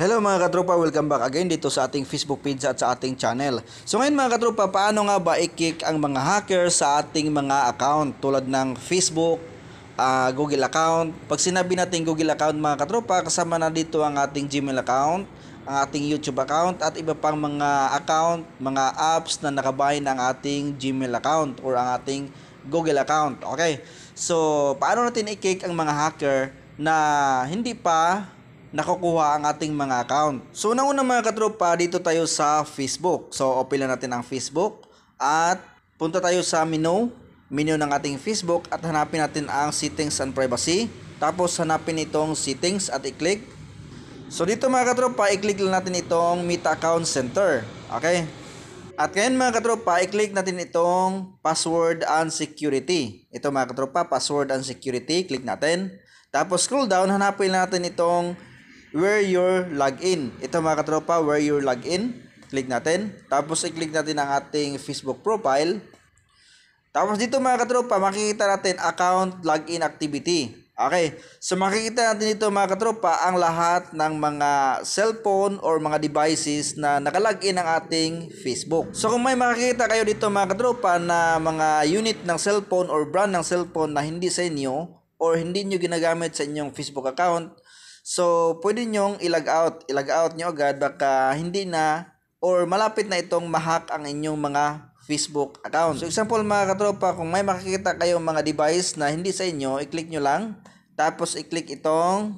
Hello mga katropa, welcome back again dito sa ating Facebook page at sa ating channel. So ngayon mga katropa, paano nga ba i-kick ang mga hacker sa ating mga account tulad ng Facebook, uh, Google account. Pag sinabi natin Google account mga katropa, kasama na dito ang ating Gmail account, ang ating YouTube account at iba pang mga account, mga apps na nakabahin ang ating Gmail account or ang ating Google account. Okay, so paano natin i-kick ang mga hacker na hindi pa nakukuha ang ating mga account. So, unang-una mga katropa, dito tayo sa Facebook. So, open lang natin ang Facebook at punta tayo sa menu, menu ng ating Facebook at hanapin natin ang settings and privacy. Tapos, hanapin itong settings at i-click. So, dito mga katropa, i-click lang natin itong Meta Account Center. Okay? At ngayon mga katropa, i-click natin itong password and security. Ito mga katropa, password and security, click natin. Tapos scroll down, hanapin natin itong where your login. Ito mga katropa, where your login. Click natin. Tapos i-click natin ang ating Facebook profile. Tapos dito mga katropa, makikita natin account login activity. Okay, so makikita natin dito mga katropa ang lahat ng mga cellphone or mga devices na nakalagin ang ating Facebook. So kung may makikita kayo dito mga katropa na mga unit ng cellphone or brand ng cellphone na hindi sa inyo or hindi nyo ginagamit sa inyong Facebook account, So, pwede nyong ilag out. Ilag out nyo agad baka hindi na or malapit na itong mahack ang inyong mga Facebook account. So, example mga katropa, kung may makikita kayong mga device na hindi sa inyo, i-click nyo lang. Tapos, i-click itong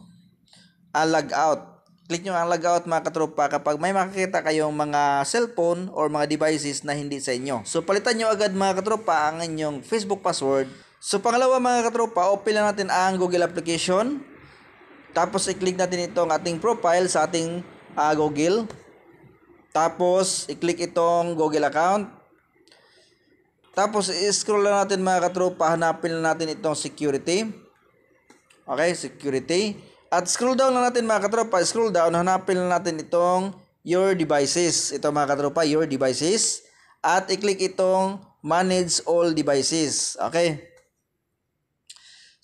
uh, log out. Click nyo ang log out mga katropa kapag may makikita kayong mga cellphone or mga devices na hindi sa inyo. So, palitan nyo agad mga katropa ang inyong Facebook password. So, pangalawa mga katropa, open lang natin ang Google application. Tapos i-click natin itong ating profile sa ating uh, Google. Tapos i-click itong Google account. Tapos i-scroll lang natin mga katropa, hanapin lang natin itong security. Okay, security. At scroll down lang natin mga katropa, scroll down, hanapin lang natin itong your devices. Ito mga katropa, your devices. At i-click itong manage all devices. Okay.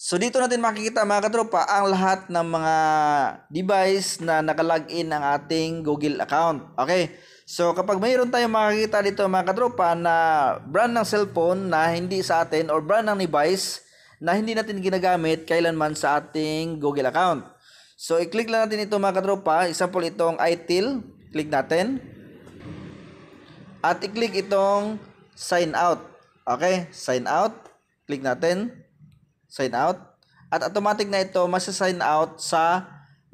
So dito natin makikita mga katropa ang lahat ng mga device na nakalagin ang ating Google account. Okay. So kapag mayroon tayong makikita dito mga katropa na brand ng cellphone na hindi sa atin or brand ng device na hindi natin ginagamit kailanman sa ating Google account. So i-click lang natin ito mga katropa. Example itong itil. Click natin. At i-click itong sign out. Okay. Sign out. Click natin sign out. At automatic na ito masa-sign out sa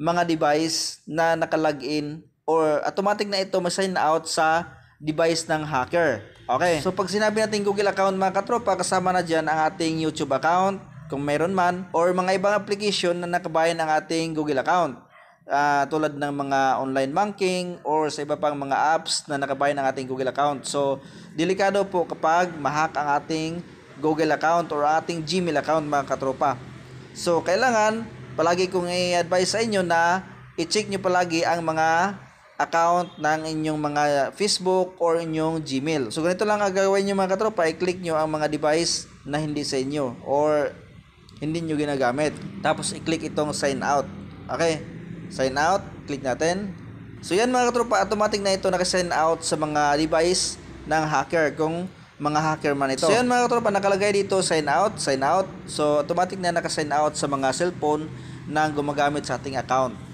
mga device na nakalagin or automatic na ito ma-sign out sa device ng hacker. Okay. So pag sinabi natin Google account mga katropa, kasama na dyan ang ating YouTube account kung meron man or mga ibang application na nakabayan ang ating Google account. Uh, tulad ng mga online banking or sa iba pang mga apps na nakabayan ang ating Google account. So, delikado po kapag mahack ang ating Google account or ating Gmail account mga katropa. So, kailangan palagi kong i-advise sa inyo na i-check nyo palagi ang mga account ng inyong mga Facebook or inyong Gmail. So, ganito lang ang gagawin nyo mga katropa. I-click nyo ang mga device na hindi sa inyo or hindi nyo ginagamit. Tapos, i-click itong sign out. Okay? Sign out. Click natin. So, yan mga katropa. Automatic na ito nakasign out sa mga device ng hacker. Kung mga hacker man ito. So yun mga katropa, nakalagay dito sign out, sign out. So automatic na naka-sign out sa mga cellphone na gumagamit sa ating account.